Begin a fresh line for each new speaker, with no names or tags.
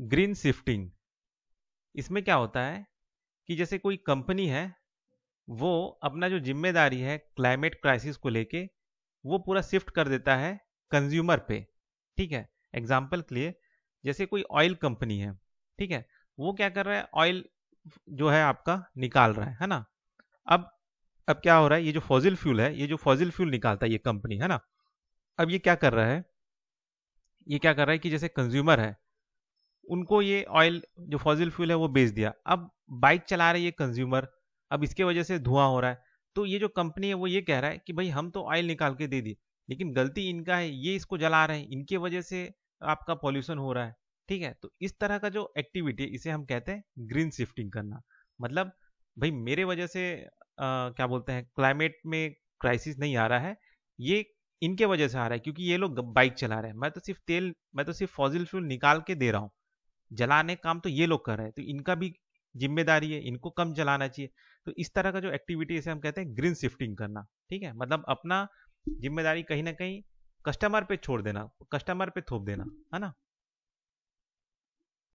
green shifting इसमें क्या होता है कि जैसे कोई कंपनी है वो अपना जो जिम्मेदारी है क्लाइमेट क्राइसिस को लेके वो पूरा शिफ्ट कर देता है कंज्यूमर पे ठीक है एग्जाम्पल के लिए जैसे कोई ऑयल कंपनी है ठीक है वो क्या कर रहा है ऑयल जो है आपका निकाल रहा है है ना अब अब क्या हो रहा है ये जो फॉजिल फ्यूल है ये जो फॉजिल फ्यूल निकालता है ये कंपनी है ना अब ये क्या कर रहा है ये क्या कर रहा है कि जैसे कंज्यूमर है उनको ये ऑयल जो फॉजिल फ्यूल है वो बेच दिया अब बाइक चला रही है कंज्यूमर अब इसके वजह से धुआं हो रहा है तो ये जो कंपनी है वो ये कह रहा है कि भाई हम तो ऑयल निकाल के दे दिए लेकिन गलती इनका है ये इसको जला रहे हैं इनके वजह से आपका पॉल्यूशन हो रहा है ठीक है तो इस तरह का जो एक्टिविटी है इसे हम कहते हैं ग्रीन शिफ्टिंग करना मतलब भाई मेरे वजह से आ, क्या बोलते हैं क्लाइमेट में क्राइसिस नहीं आ रहा है ये इनके वजह से आ रहा है क्योंकि ये लोग बाइक चला रहे हैं मैं तो सिर्फ तेल मैं तो सिर्फ फॉजिल फ्यूल निकाल के दे रहा हूँ जलाने काम तो ये लोग कर रहे हैं तो इनका भी जिम्मेदारी है इनको कम जलाना चाहिए तो इस तरह का जो एक्टिविटी है हम कहते हैं ग्रीन शिफ्टिंग करना ठीक है मतलब अपना जिम्मेदारी कहीं ना कहीं कस्टमर पे छोड़ देना कस्टमर पे थोप देना है ना